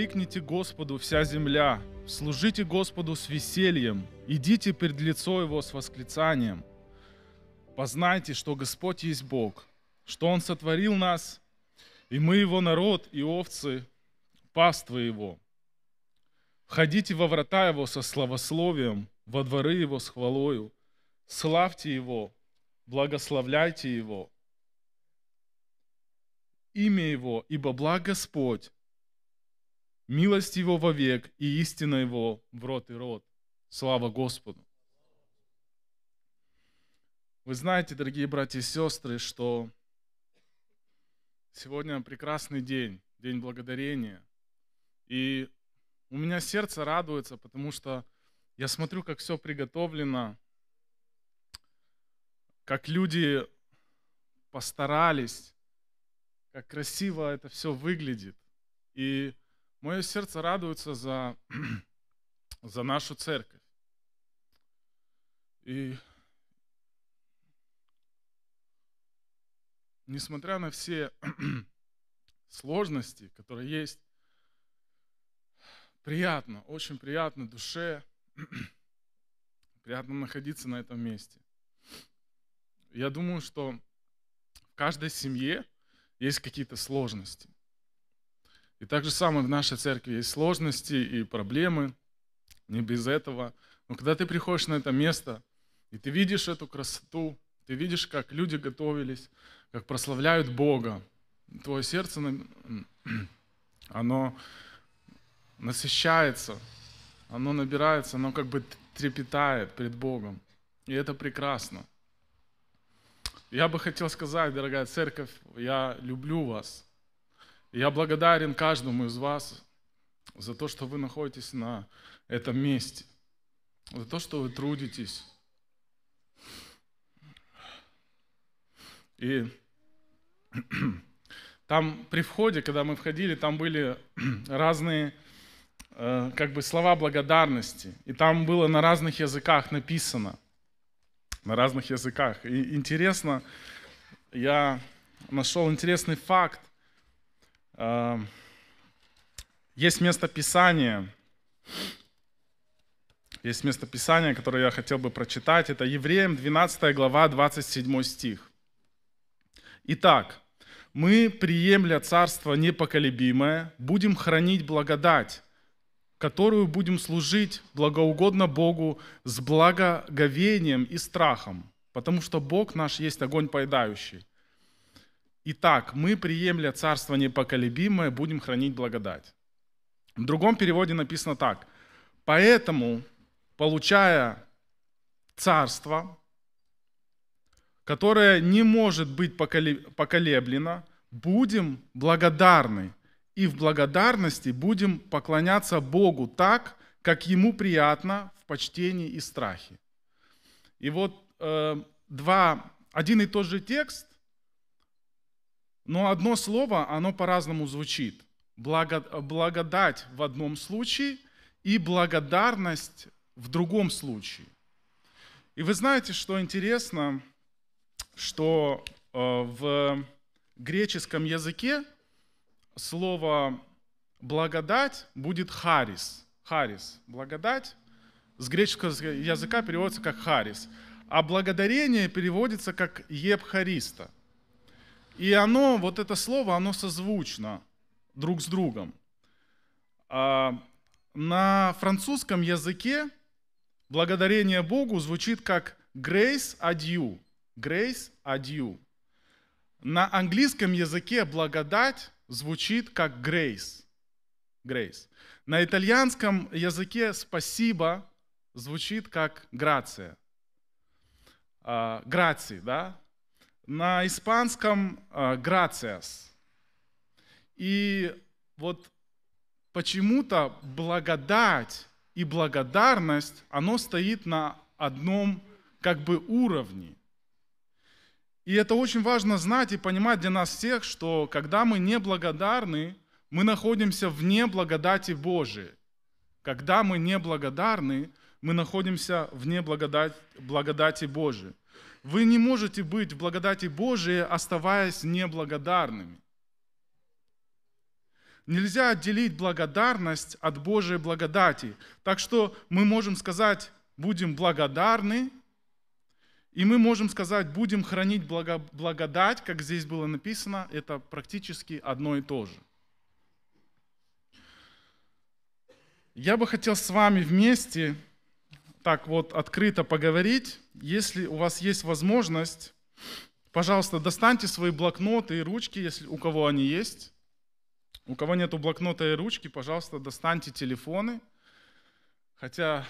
воскликните Господу вся земля, служите Господу с весельем, идите пред лицо Его с восклицанием. Познайте, что Господь есть Бог, что Он сотворил нас, и мы Его народ, и овцы, паствы Его. Входите во врата Его со славословием, во дворы Его с хвалою, славьте Его, благословляйте Его, имя Его, ибо благ Господь, милость Его вовек и истина Его в рот и рот. Слава Господу! Вы знаете, дорогие братья и сестры, что сегодня прекрасный день, день благодарения. И у меня сердце радуется, потому что я смотрю, как все приготовлено, как люди постарались, как красиво это все выглядит. И Мое сердце радуется за, за нашу церковь. И несмотря на все сложности, которые есть, приятно, очень приятно душе, приятно находиться на этом месте. Я думаю, что в каждой семье есть какие-то сложности. И так же самое в нашей церкви есть сложности и проблемы, не без этого. Но когда ты приходишь на это место, и ты видишь эту красоту, ты видишь, как люди готовились, как прославляют Бога, твое сердце, оно насыщается, оно набирается, оно как бы трепетает пред Богом. И это прекрасно. Я бы хотел сказать, дорогая церковь, я люблю вас. Я благодарен каждому из вас за то, что вы находитесь на этом месте, за то, что вы трудитесь. И там при входе, когда мы входили, там были разные э, как бы слова благодарности. И там было на разных языках написано. На разных языках. И интересно, я нашел интересный факт, Эм, есть место Писания, есть место Писания, которое я хотел бы прочитать. Это Евреям 12 глава, 27 стих. Итак, мы, приемля Царство непоколебимое, будем хранить благодать, которую будем служить благоугодно Богу с благоговением и страхом, потому что Бог наш есть огонь поедающий. Итак, мы, приемля царство непоколебимое, будем хранить благодать. В другом переводе написано так. Поэтому, получая царство, которое не может быть поколеблено, будем благодарны. И в благодарности будем поклоняться Богу так, как Ему приятно в почтении и страхе. И вот э, два, один и тот же текст но одно слово, оно по-разному звучит. Благодать в одном случае и благодарность в другом случае. И вы знаете, что интересно, что э, в греческом языке слово благодать будет харис. Харис. Благодать с греческого языка переводится как харис. А благодарение переводится как епхариста – и оно, вот это слово, оно созвучно друг с другом. А, на французском языке благодарение Богу звучит как grace adieu. Grace adieu. На английском языке благодать звучит как grace. grace. На итальянском языке спасибо звучит как грация. А, Грации, да? на испанском а, «gracias». И вот почему-то благодать и благодарность, оно стоит на одном как бы уровне. И это очень важно знать и понимать для нас всех, что когда мы неблагодарны, мы находимся вне благодати Божией. Когда мы неблагодарны, мы находимся вне благодати, благодати Божией. Вы не можете быть в благодати Божией, оставаясь неблагодарными. Нельзя отделить благодарность от Божьей благодати. Так что мы можем сказать, будем благодарны, и мы можем сказать, будем хранить благо, благодать, как здесь было написано, это практически одно и то же. Я бы хотел с вами вместе так вот открыто поговорить если у вас есть возможность, пожалуйста, достаньте свои блокноты и ручки, если у кого они есть. У кого нету блокнота и ручки, пожалуйста, достаньте телефоны. Хотя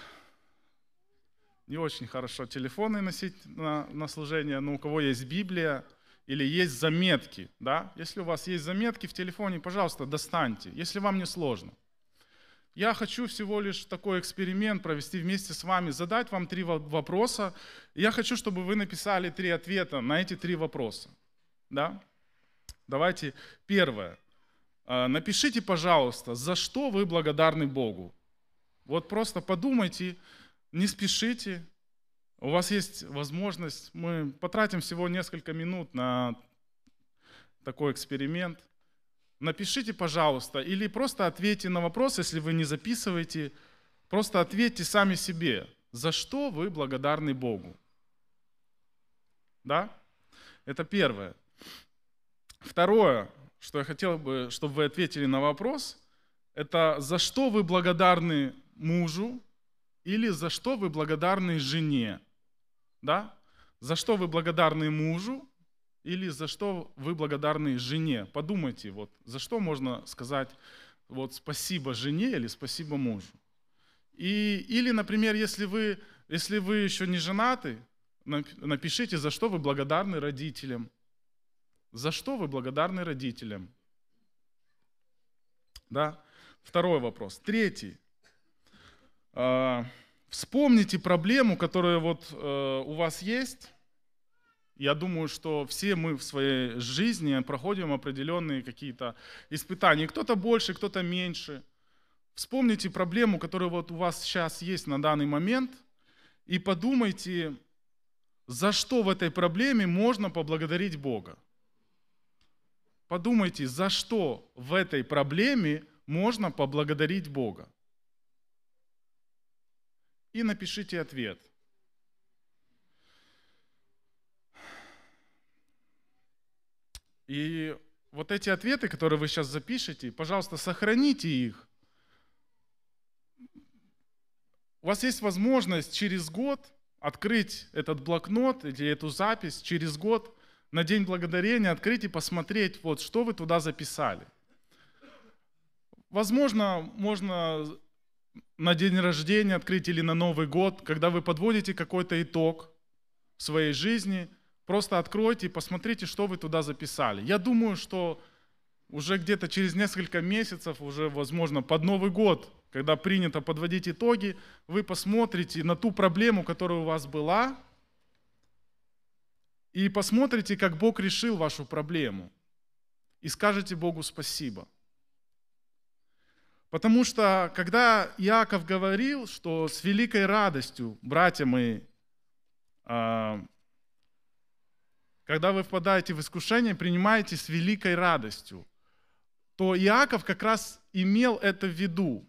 не очень хорошо телефоны носить на, на служение, но у кого есть Библия или есть заметки, да? Если у вас есть заметки в телефоне, пожалуйста, достаньте, если вам не сложно. Я хочу всего лишь такой эксперимент провести вместе с вами, задать вам три вопроса. Я хочу, чтобы вы написали три ответа на эти три вопроса. Да? Давайте первое. А, напишите, пожалуйста, за что вы благодарны Богу. Вот просто подумайте, не спешите. У вас есть возможность, мы потратим всего несколько минут на такой эксперимент напишите, пожалуйста, или просто ответьте на вопрос, если вы не записываете, просто ответьте сами себе, за что вы благодарны Богу. Да? Это первое. Второе, что я хотел бы, чтобы вы ответили на вопрос, это за что вы благодарны мужу или за что вы благодарны жене. Да? За что вы благодарны мужу или за что вы благодарны жене? Подумайте, вот, за что можно сказать вот, спасибо жене или спасибо мужу? И, или, например, если вы, если вы еще не женаты, напишите, за что вы благодарны родителям. За что вы благодарны родителям? Да? Второй вопрос. Третий. А, вспомните проблему, которая вот э, у вас есть, я думаю, что все мы в своей жизни проходим определенные какие-то испытания. Кто-то больше, кто-то меньше. Вспомните проблему, которая вот у вас сейчас есть на данный момент, и подумайте, за что в этой проблеме можно поблагодарить Бога. Подумайте, за что в этой проблеме можно поблагодарить Бога. И напишите ответ. И вот эти ответы, которые вы сейчас запишете, пожалуйста, сохраните их. У вас есть возможность через год открыть этот блокнот или эту запись, через год на День Благодарения открыть и посмотреть, вот что вы туда записали. Возможно, можно на день рождения открыть или на Новый год, когда вы подводите какой-то итог в своей жизни – Просто откройте и посмотрите, что вы туда записали. Я думаю, что уже где-то через несколько месяцев, уже, возможно, под Новый год, когда принято подводить итоги, вы посмотрите на ту проблему, которая у вас была, и посмотрите, как Бог решил вашу проблему. И скажете Богу спасибо. Потому что, когда Иаков говорил, что с великой радостью, братья мои, а, когда вы впадаете в искушение, принимаете с великой радостью, то Иаков как раз имел это в виду,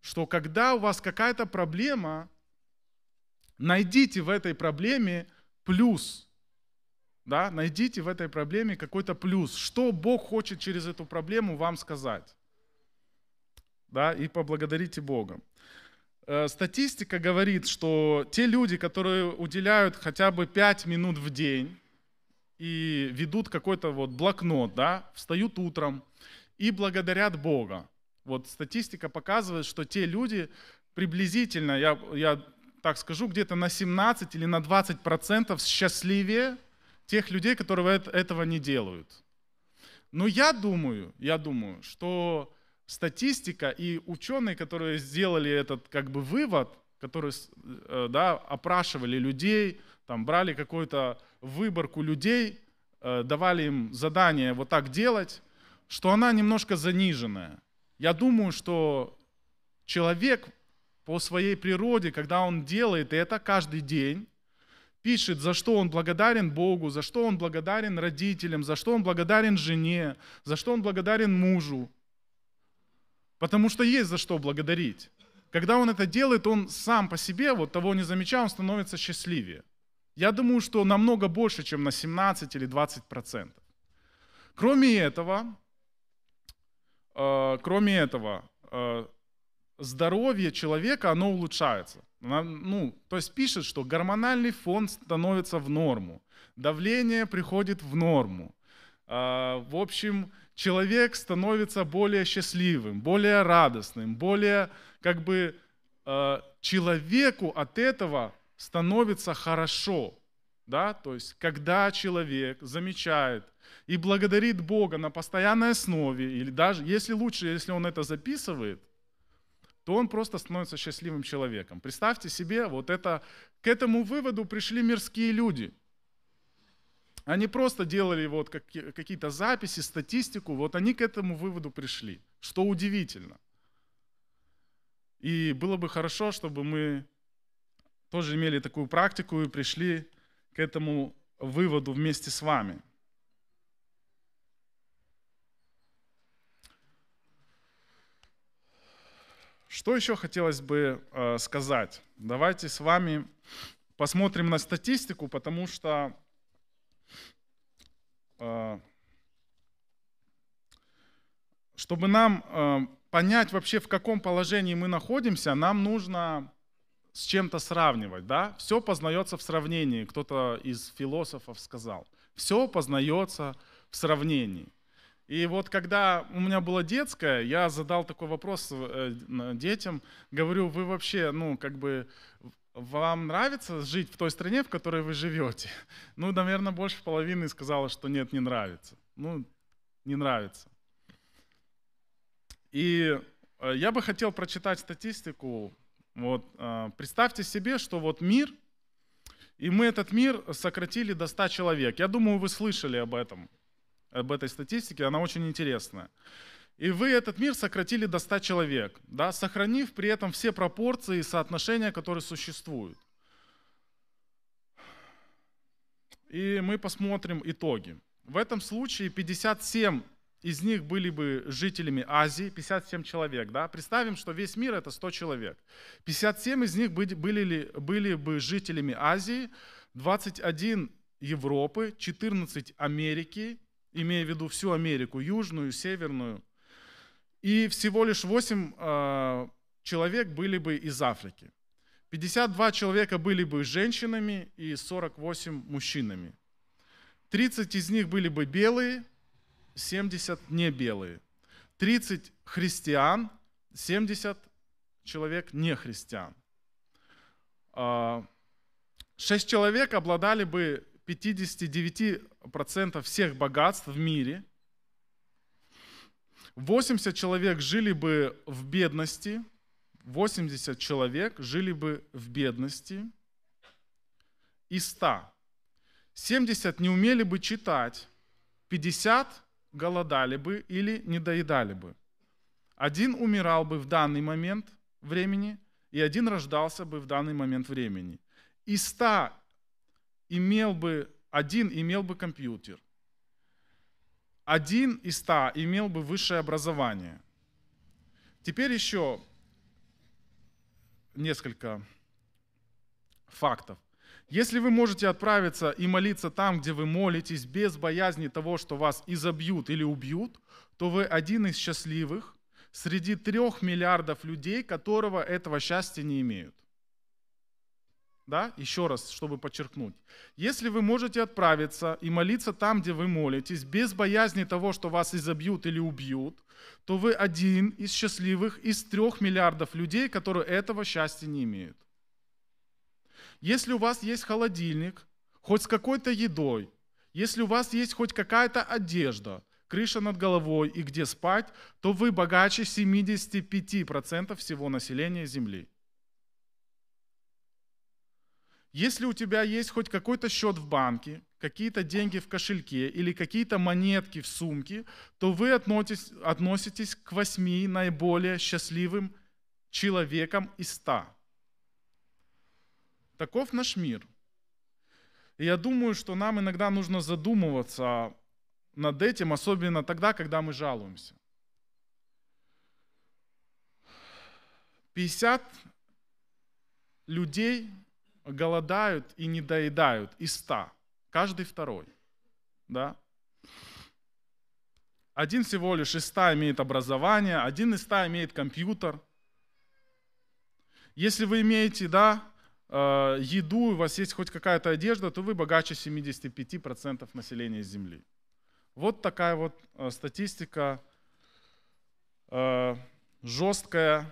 что когда у вас какая-то проблема, найдите в этой проблеме плюс. Да? Найдите в этой проблеме какой-то плюс. Что Бог хочет через эту проблему вам сказать? Да? И поблагодарите Бога. Э, статистика говорит, что те люди, которые уделяют хотя бы 5 минут в день и ведут какой-то вот блокнот, да, встают утром и благодарят Бога. Вот статистика показывает, что те люди приблизительно, я, я так скажу, где-то на 17 или на 20 процентов счастливее тех людей, которые этого не делают. Но я думаю, я думаю, что статистика и ученые, которые сделали этот как бы вывод, которые э, да, опрашивали людей, там брали какую-то выборку людей, э, давали им задание вот так делать, что она немножко заниженная. Я думаю, что человек по своей природе, когда он делает это каждый день, пишет, за что он благодарен Богу, за что он благодарен родителям, за что он благодарен жене, за что он благодарен мужу. Потому что есть за что благодарить. Когда он это делает, он сам по себе, вот того не замечая, он становится счастливее. Я думаю, что намного больше, чем на 17 или 20 процентов. Кроме этого, э, кроме этого, э, здоровье человека, оно улучшается. Ну, то есть пишет, что гормональный фон становится в норму, давление приходит в норму. Э, в общем, человек становится более счастливым, более радостным, более как бы э, человеку от этого становится хорошо. Да? То есть, когда человек замечает и благодарит Бога на постоянной основе, или даже, если лучше, если он это записывает, то он просто становится счастливым человеком. Представьте себе, вот это, к этому выводу пришли мирские люди. Они просто делали вот какие-то записи, статистику, вот они к этому выводу пришли, что удивительно. И было бы хорошо, чтобы мы тоже имели такую практику и пришли к этому выводу вместе с вами. Что еще хотелось бы э, сказать? Давайте с вами посмотрим на статистику, потому что э, чтобы нам э, понять вообще, в каком положении мы находимся, нам нужно с чем-то сравнивать, да? Все познается в сравнении, кто-то из философов сказал. Все познается в сравнении. И вот когда у меня было детское, я задал такой вопрос э, детям, говорю, вы вообще, ну, как бы, вам нравится жить в той стране, в которой вы живете? Ну, наверное, больше половины сказала, что нет, не нравится. Ну, не нравится. И э, я бы хотел прочитать статистику вот, а, представьте себе, что вот мир, и мы этот мир сократили до 100 человек. Я думаю, вы слышали об этом, об этой статистике, она очень интересная. И вы этот мир сократили до 100 человек, да, сохранив при этом все пропорции и соотношения, которые существуют. И мы посмотрим итоги. В этом случае 57 из них были бы жителями Азии, 57 человек. Да? Представим, что весь мир это 100 человек. 57 из них были, были, были бы жителями Азии, 21 Европы, 14 Америки, имея в виду всю Америку, южную, северную, и всего лишь 8 э, а, человек были бы из Африки. 52 человека были бы женщинами и 48 мужчинами. 30 из них были бы белые, 70 не белые. 30 христиан, 70 человек не христиан. А, шесть человек обладали бы 59% всех богатств в мире. 80 человек жили бы в бедности. 80 человек жили бы в бедности. И 100. 70 не умели бы читать. 50 голодали бы или недоедали бы. Один умирал бы в данный момент времени, и один рождался бы в данный момент времени. и ста имел бы, один имел бы компьютер, один из ста имел бы высшее образование. Теперь еще несколько фактов. Если вы можете отправиться и молиться там, где вы молитесь, без боязни того, что вас изобьют или убьют, то вы один из счастливых среди трех миллиардов людей, которого этого счастья не имеют. Да? Еще раз, чтобы подчеркнуть. Если вы можете отправиться и молиться там, где вы молитесь, без боязни того, что вас изобьют или убьют, то вы один из счастливых из трех миллиардов людей, которые этого счастья не имеют. Если у вас есть холодильник, хоть с какой-то едой, если у вас есть хоть какая-то одежда, крыша над головой и где спать, то вы богаче 75% всего населения Земли. Если у тебя есть хоть какой-то счет в банке, какие-то деньги в кошельке или какие-то монетки в сумке, то вы относитесь, относитесь к восьми наиболее счастливым человекам из ста. Таков наш мир. И я думаю, что нам иногда нужно задумываться над этим, особенно тогда, когда мы жалуемся. 50 людей голодают и не доедают из 100. Каждый второй. Да? Один всего лишь из 100 имеет образование, один из 100 имеет компьютер. Если вы имеете да, Э, еду, у вас есть хоть какая-то одежда, то вы богаче 75% населения Земли. Вот такая вот э, статистика э, жесткая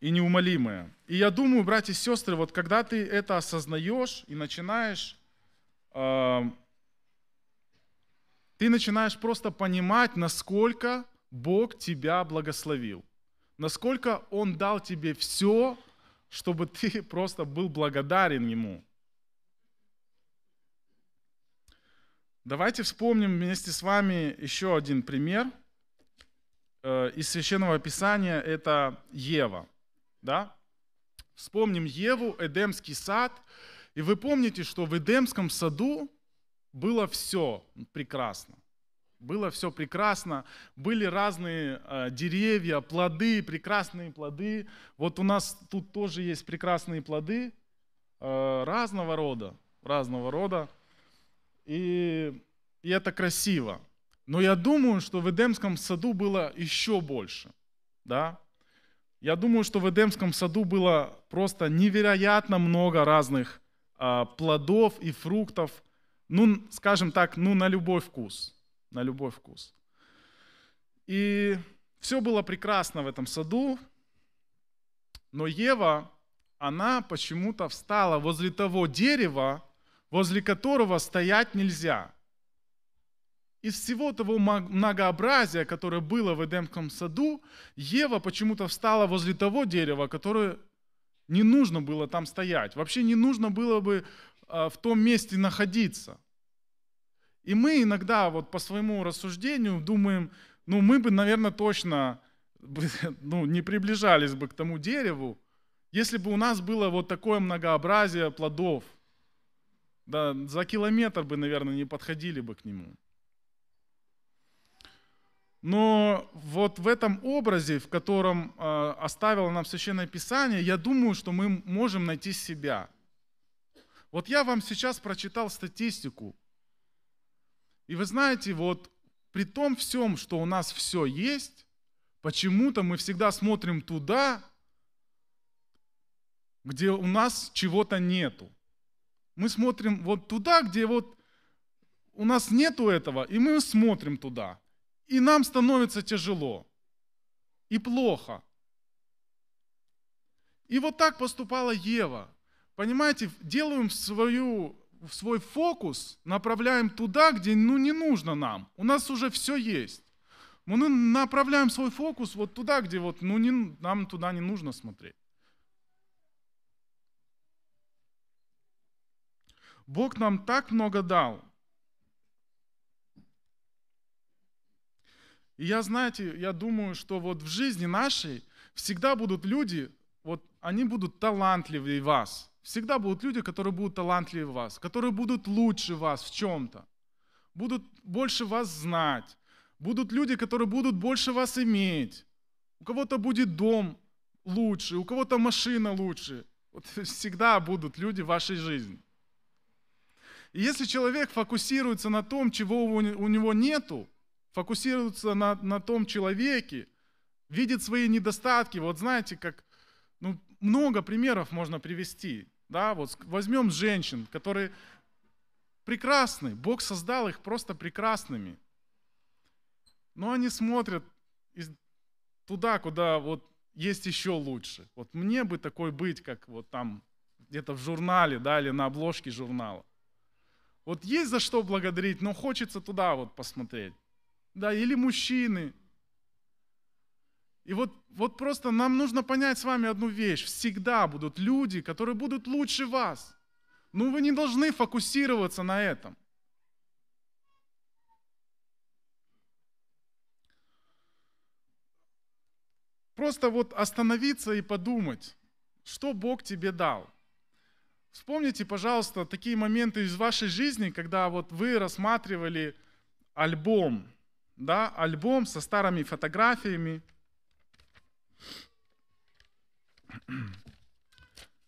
и неумолимая. И я думаю, братья и сестры, вот когда ты это осознаешь и начинаешь, ты начинаешь просто понимать, насколько Бог тебя благословил, насколько Он дал тебе все, чтобы ты просто был благодарен Ему. Давайте вспомним вместе с вами еще один пример э, из Священного Писания. Это Ева. Да? Вспомним Еву, Эдемский сад. И вы помните, что в Эдемском саду было все прекрасно. Было все прекрасно, были разные э, деревья, плоды, прекрасные плоды. Вот у нас тут тоже есть прекрасные плоды э, разного рода, разного рода. И, и это красиво. Но я думаю, что в Эдемском саду было еще больше. Да? Я думаю, что в Эдемском саду было просто невероятно много разных э, плодов и фруктов, ну, скажем так, ну, на любой вкус – на любой вкус. И все было прекрасно в этом саду, но Ева, она почему-то встала возле того дерева, возле которого стоять нельзя. Из всего того многообразия, которое было в Эдемском саду, Ева почему-то встала возле того дерева, которое не нужно было там стоять. Вообще не нужно было бы а, в том месте находиться – и мы иногда вот по своему рассуждению думаем, ну мы бы, наверное, точно ну, не приближались бы к тому дереву, если бы у нас было вот такое многообразие плодов. Да, за километр бы, наверное, не подходили бы к нему. Но вот в этом образе, в котором а, оставило нам Священное Писание, я думаю, что мы можем найти себя. Вот я вам сейчас прочитал статистику – и вы знаете, вот при том всем, что у нас все есть, почему-то мы всегда смотрим туда, где у нас чего-то нету. Мы смотрим вот туда, где вот у нас нету этого, и мы смотрим туда. И нам становится тяжело и плохо. И вот так поступала Ева. Понимаете, делаем свою свой фокус направляем туда, где ну, не нужно нам. У нас уже все есть. Мы ну, направляем свой фокус вот туда, где вот, ну, не, нам туда не нужно смотреть. Бог нам так много дал. И я, знаете, я думаю, что вот в жизни нашей всегда будут люди, вот они будут талантливее вас – Всегда будут люди, которые будут талантливее вас, которые будут лучше вас в чем-то, будут больше вас знать, будут люди, которые будут больше вас иметь. У кого-то будет дом лучше, у кого-то машина лучше. Вот всегда будут люди в вашей жизни. И если человек фокусируется на том, чего у него нету, фокусируется на, на том человеке, видит свои недостатки, вот знаете, как много примеров можно привести. Да, вот возьмем женщин, которые прекрасны. Бог создал их просто прекрасными. Но они смотрят туда, куда вот есть еще лучше. Вот мне бы такой быть, как вот там где-то в журнале, да, или на обложке журнала. Вот есть за что благодарить, но хочется туда вот посмотреть. Да, или мужчины, и вот, вот просто нам нужно понять с вами одну вещь. Всегда будут люди, которые будут лучше вас. Но ну, вы не должны фокусироваться на этом. Просто вот остановиться и подумать, что Бог тебе дал. Вспомните, пожалуйста, такие моменты из вашей жизни, когда вот вы рассматривали альбом, да, альбом со старыми фотографиями,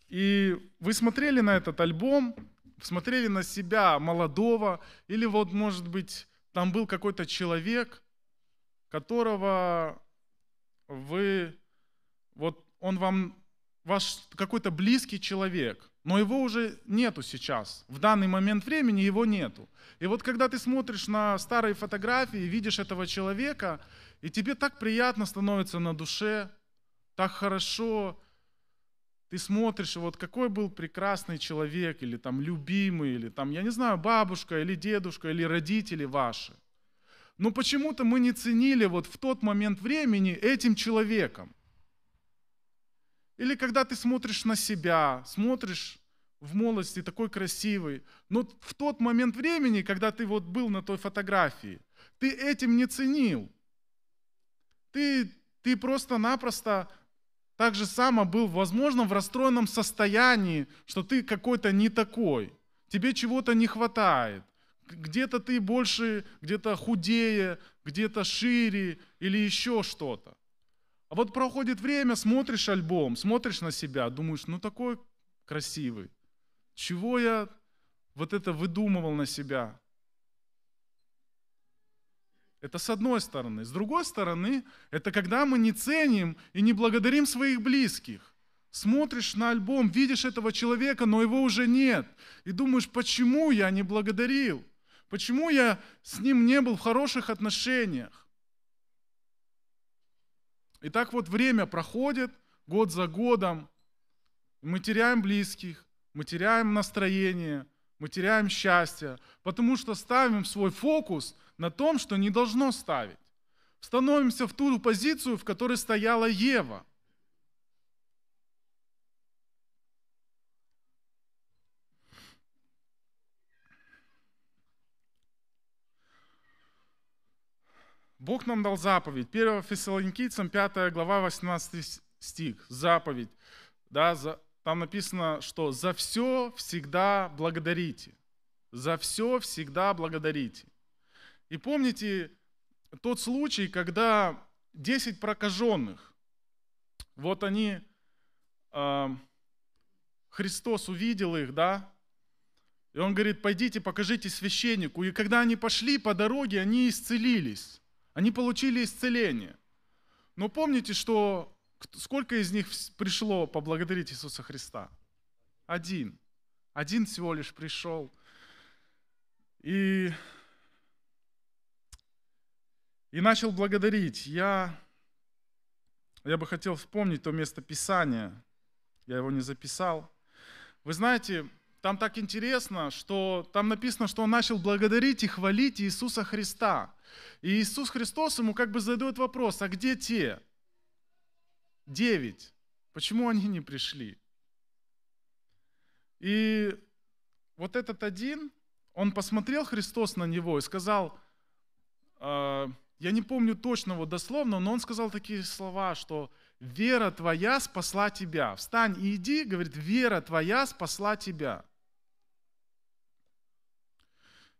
и вы смотрели на этот альбом, смотрели на себя молодого, или вот, может быть, там был какой-то человек, которого вы, вот он вам, ваш какой-то близкий человек, но его уже нету сейчас. В данный момент времени его нету. И вот когда ты смотришь на старые фотографии, видишь этого человека, и тебе так приятно становится на душе, так хорошо, ты смотришь, вот какой был прекрасный человек, или там любимый, или там, я не знаю, бабушка, или дедушка, или родители ваши. Но почему-то мы не ценили вот в тот момент времени этим человеком. Или когда ты смотришь на себя, смотришь в молодости такой красивый, но в тот момент времени, когда ты вот был на той фотографии, ты этим не ценил. Ты, ты просто-напросто так же само был, возможно, в расстроенном состоянии, что ты какой-то не такой, тебе чего-то не хватает. Где-то ты больше, где-то худее, где-то шире или еще что-то. А вот проходит время, смотришь альбом, смотришь на себя, думаешь, ну такой красивый. Чего я вот это выдумывал на себя? Это с одной стороны. С другой стороны, это когда мы не ценим и не благодарим своих близких. Смотришь на альбом, видишь этого человека, но его уже нет. И думаешь, почему я не благодарил? Почему я с ним не был в хороших отношениях? И так вот время проходит, год за годом, мы теряем близких, мы теряем настроение, мы теряем счастье, потому что ставим свой фокус на том, что не должно ставить. Становимся в ту позицию, в которой стояла Ева. Бог нам дал заповедь. 1 Фессалоникийцам 5 глава 18 стих. Заповедь. Да, за, там написано, что за все всегда благодарите. За все всегда благодарите. И помните тот случай, когда 10 прокаженных, вот они, э, Христос увидел их, да, и он говорит, пойдите, покажите священнику. И когда они пошли по дороге, они исцелились, они получили исцеление. Но помните, что Сколько из них пришло поблагодарить Иисуса Христа? Один. Один всего лишь пришел. И, и начал благодарить. Я, я бы хотел вспомнить то место Писания. Я его не записал. Вы знаете, там так интересно, что там написано, что он начал благодарить и хвалить Иисуса Христа. И Иисус Христос ему как бы задает вопрос, а где те? девять. Почему они не пришли? И вот этот один, он посмотрел Христос на него и сказал, э, я не помню точно вот дословно, но он сказал такие слова, что вера твоя спасла тебя. Встань и иди, говорит, вера твоя спасла тебя.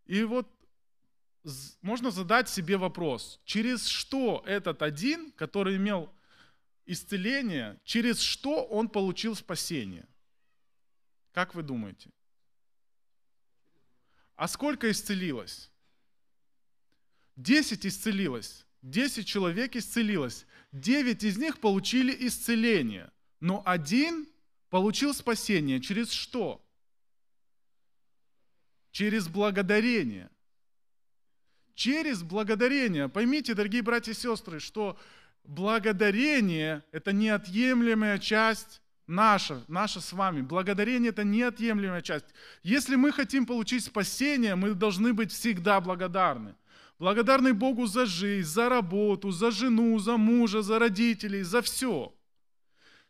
И вот можно задать себе вопрос, через что этот один, который имел исцеление, через что он получил спасение? Как вы думаете? А сколько исцелилось? Десять исцелилось. Десять человек исцелилось. Девять из них получили исцеление. Но один получил спасение через что? Через благодарение. Через благодарение. Поймите, дорогие братья и сестры, что благодарение – это неотъемлемая часть наша, наша с вами. Благодарение – это неотъемлемая часть. Если мы хотим получить спасение, мы должны быть всегда благодарны. Благодарны Богу за жизнь, за работу, за жену, за мужа, за родителей, за все.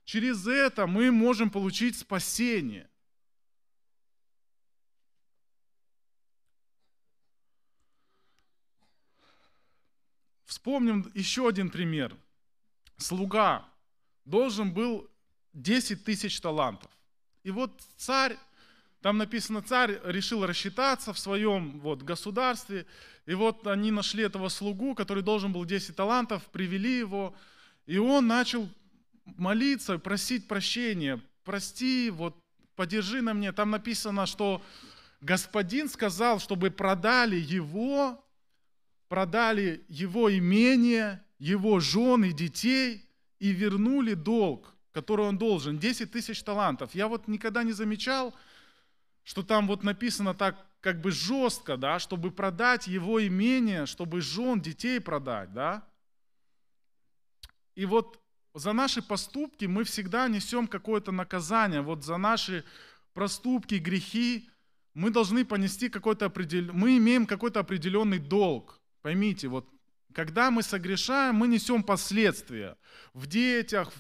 Через это мы можем получить спасение. Вспомним еще один пример слуга должен был 10 тысяч талантов. И вот царь, там написано, царь решил рассчитаться в своем вот, государстве, и вот они нашли этого слугу, который должен был 10 талантов, привели его, и он начал молиться, просить прощения, прости, вот подержи на мне. Там написано, что господин сказал, чтобы продали его, продали его имение, его жен и детей и вернули долг, который он должен, 10 тысяч талантов. Я вот никогда не замечал, что там вот написано так как бы жестко, да, чтобы продать его имение, чтобы жен, детей продать, да. И вот за наши поступки мы всегда несем какое-то наказание, вот за наши проступки, грехи мы должны понести какой-то определенный, мы имеем какой-то определенный долг. Поймите, вот когда мы согрешаем, мы несем последствия в детях,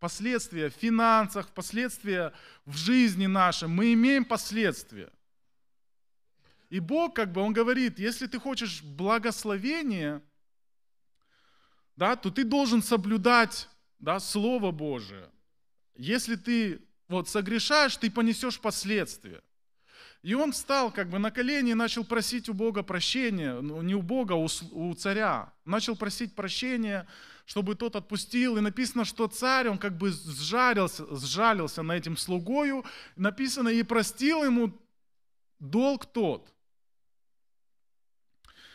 последствия в финансах, последствия в жизни нашей. Мы имеем последствия. И Бог, как бы, Он говорит, если ты хочешь благословения, да, то ты должен соблюдать да, Слово Божие. Если ты вот, согрешаешь, ты понесешь последствия. И он встал как бы на колени и начал просить у Бога прощения, ну, не у Бога, а у, у царя. Начал просить прощения, чтобы тот отпустил. И написано, что царь, он как бы сжарился, сжалился на этим слугою. Написано, и простил ему долг тот.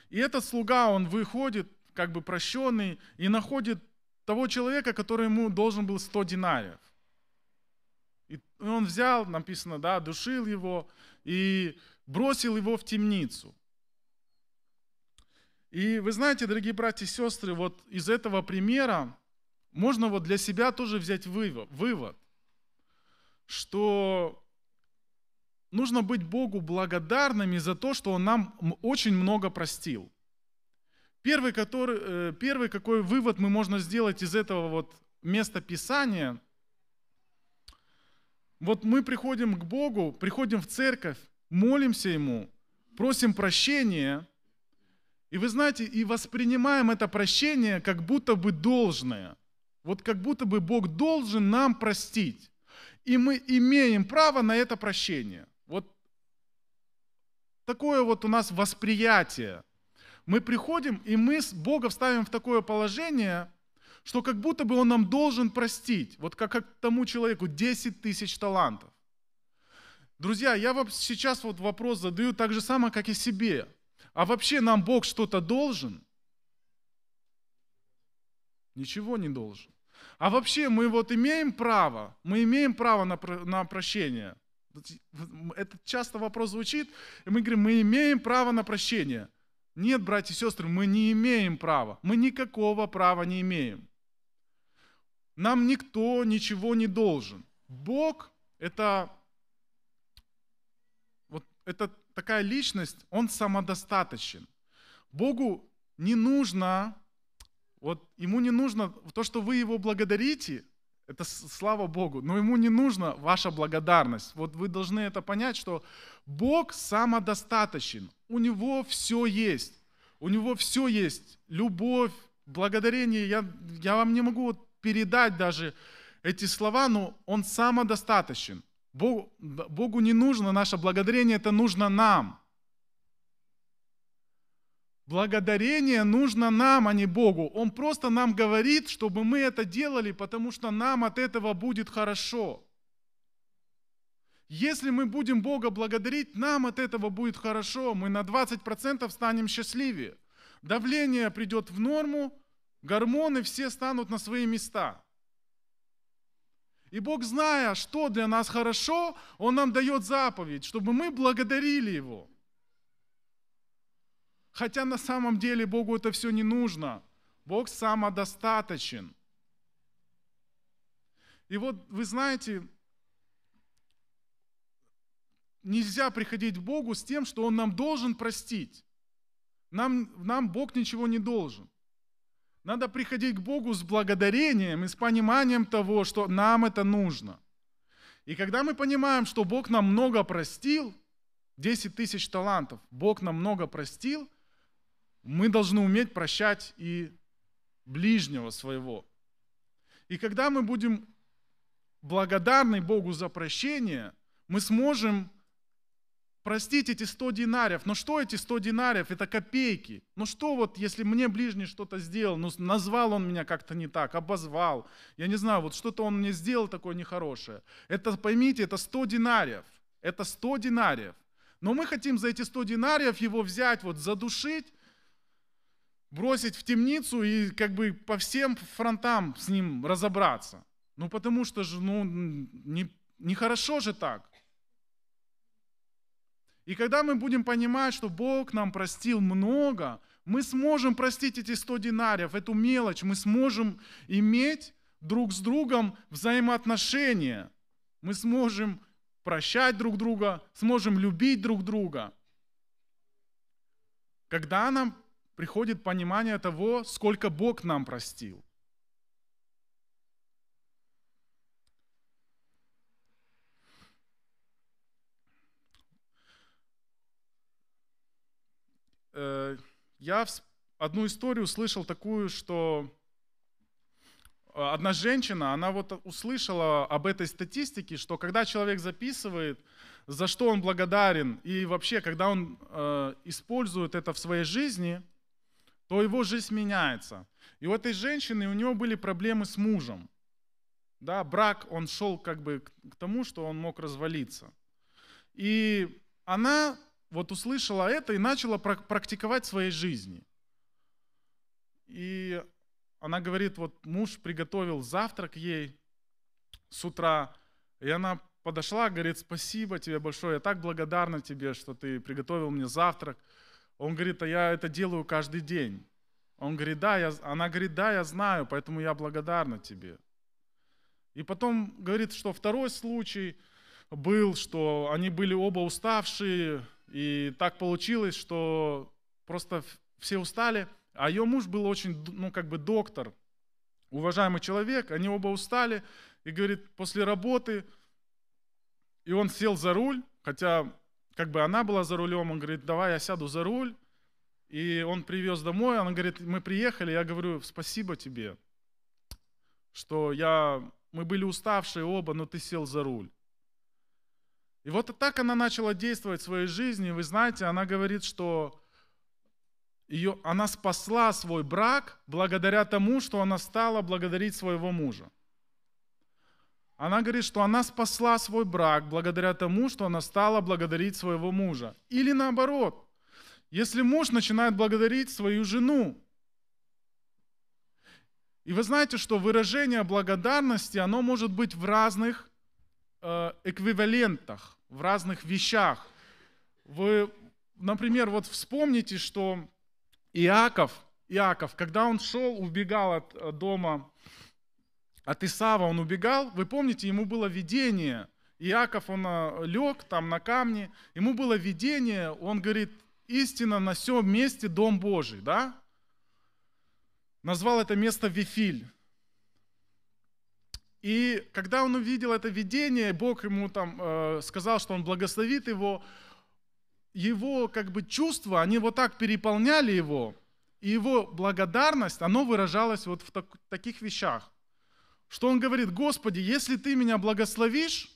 И этот слуга, он выходит, как бы прощенный, и находит того человека, который ему должен был 100 динариев. И он взял, написано, да, душил его и бросил его в темницу. И вы знаете, дорогие братья и сестры, вот из этого примера можно вот для себя тоже взять вывод, вывод, что нужно быть Богу благодарными за то, что Он нам очень много простил. Первый, который, э, первый какой вывод мы можно сделать из этого вот места Писания – вот мы приходим к Богу, приходим в церковь, молимся Ему, просим прощения, и вы знаете, и воспринимаем это прощение как будто бы должное. Вот как будто бы Бог должен нам простить. И мы имеем право на это прощение. Вот такое вот у нас восприятие. Мы приходим, и мы с Бога вставим в такое положение, что как будто бы он нам должен простить, вот как, как тому человеку 10 тысяч талантов. Друзья, я вам сейчас вот вопрос задаю так же самое, как и себе. А вообще нам Бог что-то должен? Ничего не должен. А вообще мы вот имеем право, мы имеем право на, на прощение. Это часто вопрос звучит, и мы говорим, мы имеем право на прощение. Нет, братья и сестры, мы не имеем права. Мы никакого права не имеем. Нам никто ничего не должен. Бог – это, вот, это такая личность, он самодостаточен. Богу не нужно, вот ему не нужно то, что вы его благодарите, это слава Богу, но ему не нужна ваша благодарность. Вот вы должны это понять, что Бог самодостаточен, у него все есть, у него все есть, любовь, благодарение. Я, я вам не могу вот передать даже эти слова, но Он самодостаточен. Богу, Богу не нужно наше благодарение, это нужно нам. Благодарение нужно нам, а не Богу. Он просто нам говорит, чтобы мы это делали, потому что нам от этого будет хорошо. Если мы будем Бога благодарить, нам от этого будет хорошо. Мы на 20% станем счастливее. Давление придет в норму, Гормоны все станут на свои места. И Бог, зная, что для нас хорошо, Он нам дает заповедь, чтобы мы благодарили Его. Хотя на самом деле Богу это все не нужно. Бог самодостаточен. И вот вы знаете, нельзя приходить к Богу с тем, что Он нам должен простить. Нам, нам Бог ничего не должен. Надо приходить к Богу с благодарением и с пониманием того, что нам это нужно. И когда мы понимаем, что Бог нам много простил, 10 тысяч талантов, Бог нам много простил, мы должны уметь прощать и ближнего своего. И когда мы будем благодарны Богу за прощение, мы сможем простите, эти 100 динариев, но что эти 100 динариев, это копейки. Ну что вот, если мне ближний что-то сделал, ну назвал он меня как-то не так, обозвал, я не знаю, вот что-то он мне сделал такое нехорошее. Это, поймите, это 100 динариев, это 100 динариев. Но мы хотим за эти 100 динариев его взять, вот задушить, бросить в темницу и как бы по всем фронтам с ним разобраться. Ну потому что же, ну, нехорошо не, не хорошо же так. И когда мы будем понимать, что Бог нам простил много, мы сможем простить эти 100 динариев, эту мелочь, мы сможем иметь друг с другом взаимоотношения. Мы сможем прощать друг друга, сможем любить друг друга. Когда нам приходит понимание того, сколько Бог нам простил. Э, я одну историю услышал такую, что э, одна женщина, она вот услышала об этой статистике, что когда человек записывает, за что он благодарен, и вообще, когда он э, использует это в своей жизни, то его жизнь меняется. И у этой женщины у нее были проблемы с мужем. Да, брак, он шел как бы к тому, что он мог развалиться. И она вот услышала это и начала практиковать в своей жизни. И она говорит, вот муж приготовил завтрак ей с утра, и она подошла, говорит, спасибо тебе большое, я так благодарна тебе, что ты приготовил мне завтрак. Он говорит, а я это делаю каждый день. Он говорит, да, я, она говорит, да, я знаю, поэтому я благодарна тебе. И потом говорит, что второй случай был, что они были оба уставшие, и так получилось, что просто все устали, а ее муж был очень, ну, как бы доктор, уважаемый человек, они оба устали, и говорит, после работы, и он сел за руль, хотя как бы она была за рулем, он говорит, давай я сяду за руль, и он привез домой, она говорит, мы приехали, я говорю, спасибо тебе, что я, мы были уставшие оба, но ты сел за руль. И вот так она начала действовать в своей жизни. Вы знаете, она говорит, что ее, она спасла свой брак благодаря тому, что она стала благодарить своего мужа. Она говорит, что она спасла свой брак благодаря тому, что она стала благодарить своего мужа. Или наоборот, если муж начинает благодарить свою жену. И вы знаете, что выражение благодарности, оно может быть в разных э, эквивалентах в разных вещах. Вы, например, вот вспомните, что Иаков, Иаков, когда он шел, убегал от э, дома, от Исава он убегал, вы помните, ему было видение. Иаков, он э, лег там на камне, ему было видение, он говорит, истина на всем месте дом Божий, да? Назвал это место Вифиль. И когда он увидел это видение, Бог ему там э, сказал, что он благословит его, его как бы чувства, они вот так переполняли его, и его благодарность, оно выражалось вот в так, таких вещах, что он говорит, Господи, если ты меня благословишь,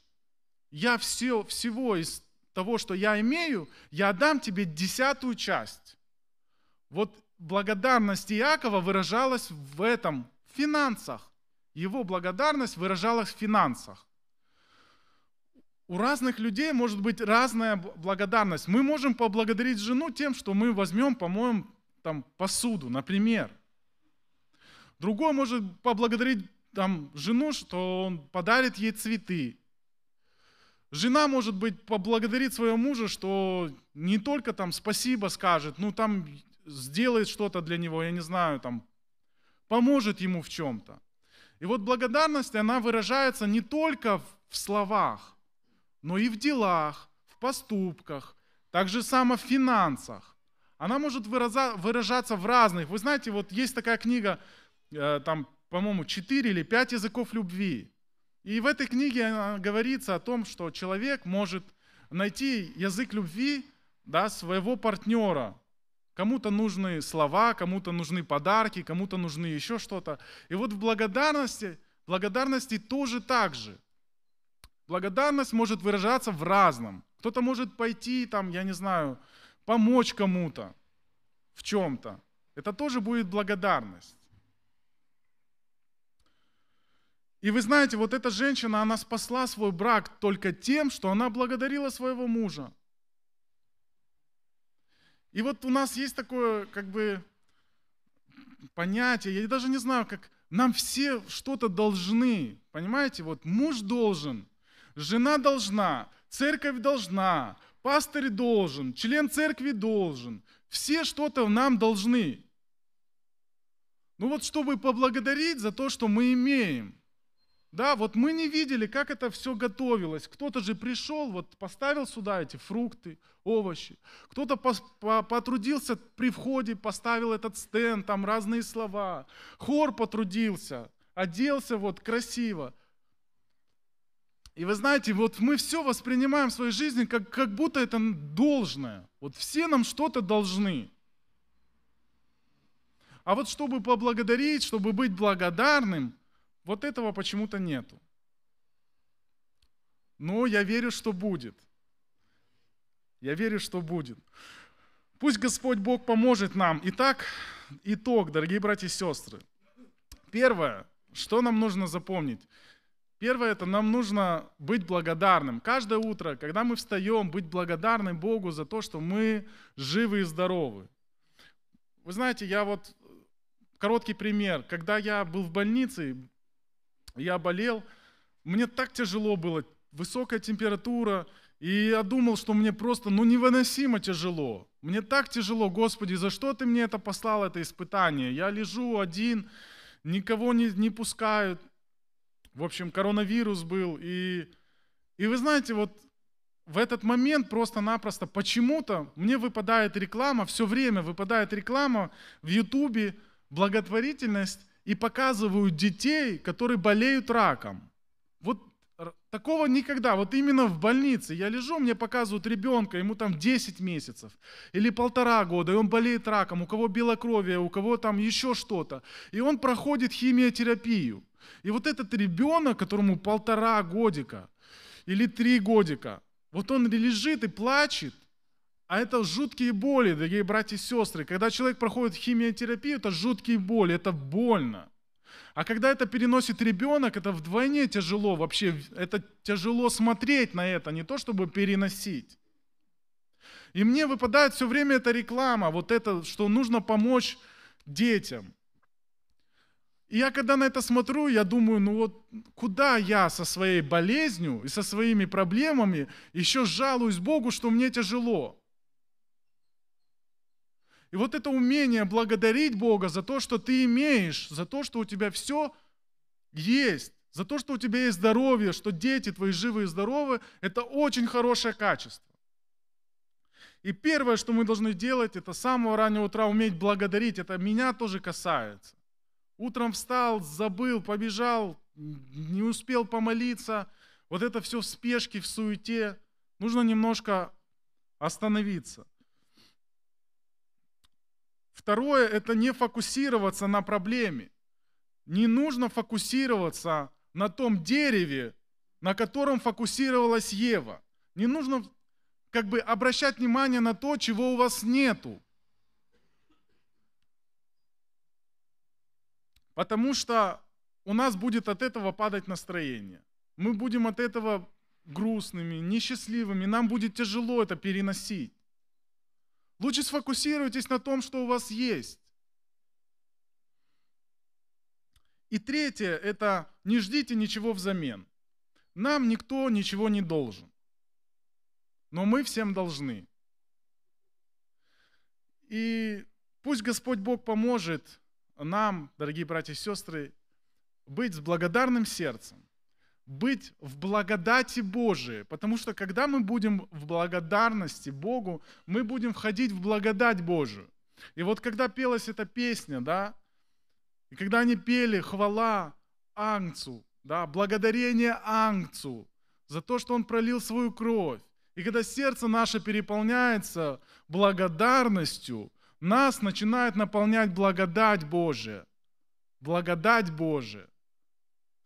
я все, всего из того, что я имею, я отдам тебе десятую часть. Вот благодарность Иакова выражалась в этом, в финансах. Его благодарность выражалась в финансах. У разных людей может быть разная благодарность. Мы можем поблагодарить жену тем, что мы возьмем, помоем там посуду, например. Другой может поблагодарить там жену, что он подарит ей цветы. Жена, может быть, поблагодарит своего мужа, что не только там спасибо скажет, ну там сделает что-то для него, я не знаю, там поможет ему в чем-то. И вот благодарность, она выражается не только в словах, но и в делах, в поступках, так же само в финансах. Она может выражаться в разных. Вы знаете, вот есть такая книга, э, там, по-моему, четыре или пять языков любви. И в этой книге э, говорится о том, что человек может найти язык любви да, своего партнера, Кому-то нужны слова, кому-то нужны подарки, кому-то нужны еще что-то. И вот в благодарности, благодарности тоже так же. Благодарность может выражаться в разном. Кто-то может пойти, там, я не знаю, помочь кому-то в чем-то. Это тоже будет благодарность. И вы знаете, вот эта женщина, она спасла свой брак только тем, что она благодарила своего мужа. И вот у нас есть такое, как бы, понятие, я даже не знаю, как нам все что-то должны, понимаете? Вот муж должен, жена должна, церковь должна, пастырь должен, член церкви должен. Все что-то нам должны. Ну вот чтобы поблагодарить за то, что мы имеем – да, вот мы не видели, как это все готовилось. Кто-то же пришел, вот поставил сюда эти фрукты, овощи. Кто-то потрудился при входе, поставил этот стенд, там разные слова. Хор потрудился, оделся вот красиво. И вы знаете, вот мы все воспринимаем в своей жизни, как, как будто это должное. Вот все нам что-то должны. А вот чтобы поблагодарить, чтобы быть благодарным – вот этого почему-то нету. Но я верю, что будет. Я верю, что будет. Пусть Господь Бог поможет нам. Итак, итог, дорогие братья и сестры. Первое, что нам нужно запомнить. Первое, это нам нужно быть благодарным. Каждое утро, когда мы встаем, быть благодарным Богу за то, что мы живы и здоровы. Вы знаете, я вот короткий пример. Когда я был в больнице, я болел, мне так тяжело было, высокая температура, и я думал, что мне просто, ну, невыносимо тяжело. Мне так тяжело, Господи, за что ты мне это послал, это испытание? Я лежу один, никого не, не пускают. В общем, коронавирус был. И, и вы знаете, вот в этот момент просто-напросто почему-то мне выпадает реклама, все время выпадает реклама в Ютубе, благотворительность, и показывают детей, которые болеют раком. Вот такого никогда. Вот именно в больнице я лежу, мне показывают ребенка, ему там 10 месяцев или полтора года, и он болеет раком, у кого белокровие, у кого там еще что-то. И он проходит химиотерапию. И вот этот ребенок, которому полтора годика или три годика, вот он лежит и плачет, а это жуткие боли, дорогие братья и сестры. Когда человек проходит химиотерапию, это жуткие боли, это больно. А когда это переносит ребенок, это вдвойне тяжело вообще. Это тяжело смотреть на это, не то чтобы переносить. И мне выпадает все время эта реклама, вот это, что нужно помочь детям. И я когда на это смотрю, я думаю, ну вот куда я со своей болезнью и со своими проблемами еще жалуюсь Богу, что мне тяжело. И вот это умение благодарить Бога за то, что ты имеешь, за то, что у тебя все есть, за то, что у тебя есть здоровье, что дети твои живы и здоровы, это очень хорошее качество. И первое, что мы должны делать, это с самого раннего утра уметь благодарить. Это меня тоже касается. Утром встал, забыл, побежал, не успел помолиться. Вот это все в спешке, в суете. Нужно немножко остановиться. Второе – это не фокусироваться на проблеме. Не нужно фокусироваться на том дереве, на котором фокусировалась Ева. Не нужно как бы обращать внимание на то, чего у вас нету. Потому что у нас будет от этого падать настроение. Мы будем от этого грустными, несчастливыми, нам будет тяжело это переносить. Лучше сфокусируйтесь на том, что у вас есть. И третье – это не ждите ничего взамен. Нам никто ничего не должен. Но мы всем должны. И пусть Господь Бог поможет нам, дорогие братья и сестры, быть с благодарным сердцем, быть в благодати Божией, потому что когда мы будем в благодарности Богу, мы будем входить в благодать Божию. И вот когда пелась эта песня, да, и когда они пели хвала Ангцу, да, благодарение Ангцу за то, что он пролил свою кровь, и когда сердце наше переполняется благодарностью, нас начинает наполнять благодать Божия. Благодать Божия.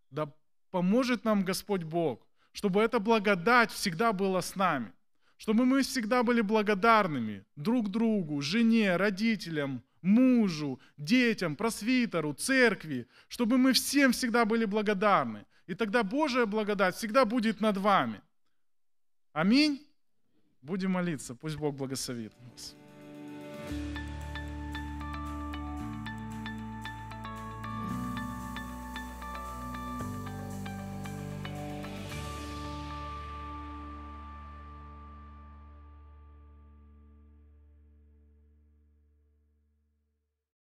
Да Поможет нам Господь Бог, чтобы эта благодать всегда была с нами, чтобы мы всегда были благодарными друг другу, жене, родителям, мужу, детям, просвитеру, церкви, чтобы мы всем всегда были благодарны. И тогда Божья благодать всегда будет над вами. Аминь. Будем молиться. Пусть Бог благословит нас.